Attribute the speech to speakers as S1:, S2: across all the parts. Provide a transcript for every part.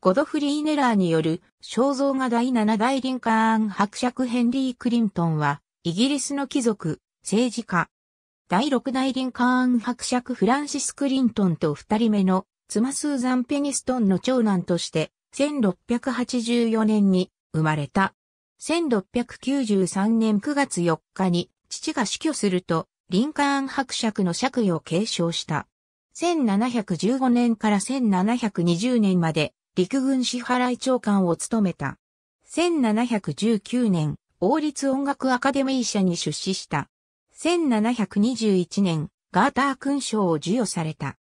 S1: ゴドフリー・ネラーによる肖像画第七大リンカーン伯爵ヘンリー・クリントンは、イギリスの貴族、政治家。第六大リンカーン伯爵フランシス・クリントンと二人目の妻スーザン・ペニストンの長男として、1684年に生まれた。1693年9月4日に父が死去すると、リンカーン伯爵の爵位を継承した。1715年から1720年まで陸軍支払い長官を務めた。1719年、王立音楽アカデミー社に出資した。1721年、ガーター勲章を授与された。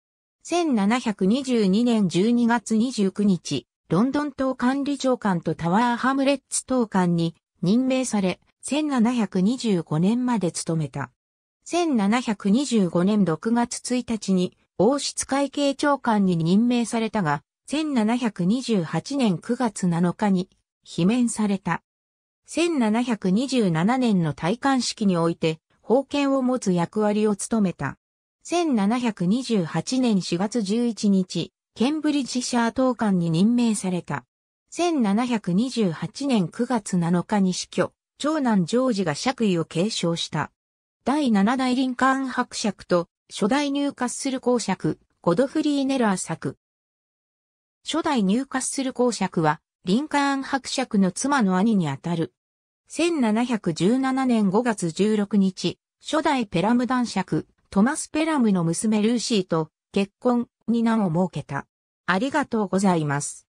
S1: 1722年12月29日、ロンドン島管理長官とタワーハムレッツ党官に任命され、1725年まで務めた。1725年6月1日に王室会計長官に任命されたが、1728年9月7日に、罷免された。1727年の戴冠式において、封建を持つ役割を務めた。1728年4月11日、ケンブリッジシャー党官に任命された。1728年9月7日に死去、長男ジョージが爵位を継承した。第七代林間伯爵と初代入閣する公爵、ゴドフリー・ネラー作、初代入荷する公爵は、リンカーン伯爵の妻の兄にあたる。1717年5月16日、初代ペラム男爵、トマス・ペラムの娘ルーシーと結婚に名を設けた。ありがとう
S2: ございます。